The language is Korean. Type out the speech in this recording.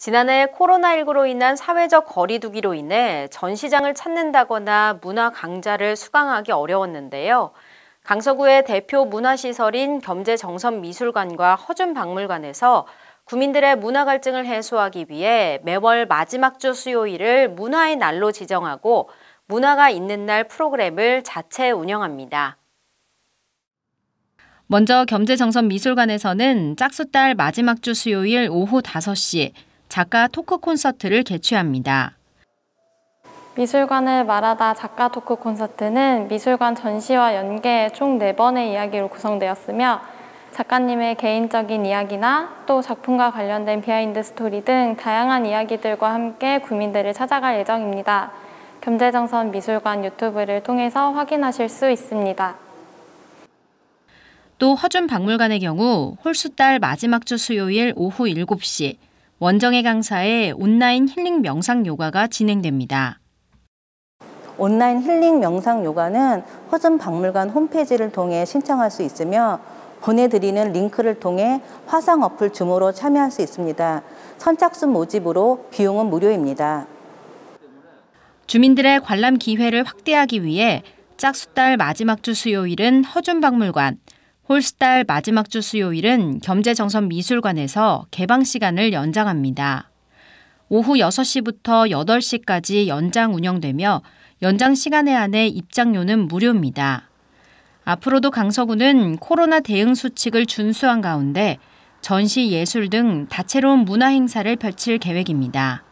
지난해 코로나19로 인한 사회적 거리두기로 인해 전시장을 찾는다거나 문화 강좌를 수강하기 어려웠는데요. 강서구의 대표 문화시설인 겸재정선미술관과 허준박물관에서 국민들의 문화 갈증을 해소하기 위해 매월 마지막 주 수요일을 문화의 날로 지정하고 문화가 있는 날 프로그램을 자체 운영합니다. 먼저 겸재정선미술관에서는 짝수달 마지막 주 수요일 오후 5시 작가 토크 콘서트를 개최합니다. 미술관을 말하다 작가 토크 콘서트는 미술관 전시와 연계 총 4번의 이야기로 구성되었으며 작가님의 개인적인 이야기나 또 작품과 관련된 비하인드 스토리 등 다양한 이야기들과 함께 구민들을 찾아갈 예정입니다. 겸재정선 미술관 유튜브를 통해서 확인하실 수 있습니다. 또 허준 박물관의 경우 홀수달 마지막 주 수요일 오후 7시 원정의 강사의 온라인 힐링 명상 요가가 진행됩니다. 온라인 힐링 명상 요가는 허준 박물관 홈페이지를 통해 신청할 수 있으며 보내드리는 링크를 통해 화상 어플 줌으로 참여할 수 있습니다. 선착순 모집으로 비용은 무료입니다. 주민들의 관람 기회를 확대하기 위해 짝수달 마지막 주 수요일은 허준박물관, 홀스달 마지막 주 수요일은 겸재정선미술관에서 개방 시간을 연장합니다. 오후 6시부터 8시까지 연장 운영되며 연장 시간에 한해 입장료는 무료입니다. 앞으로도 강서구는 코로나 대응 수칙을 준수한 가운데 전시 예술 등 다채로운 문화 행사를 펼칠 계획입니다.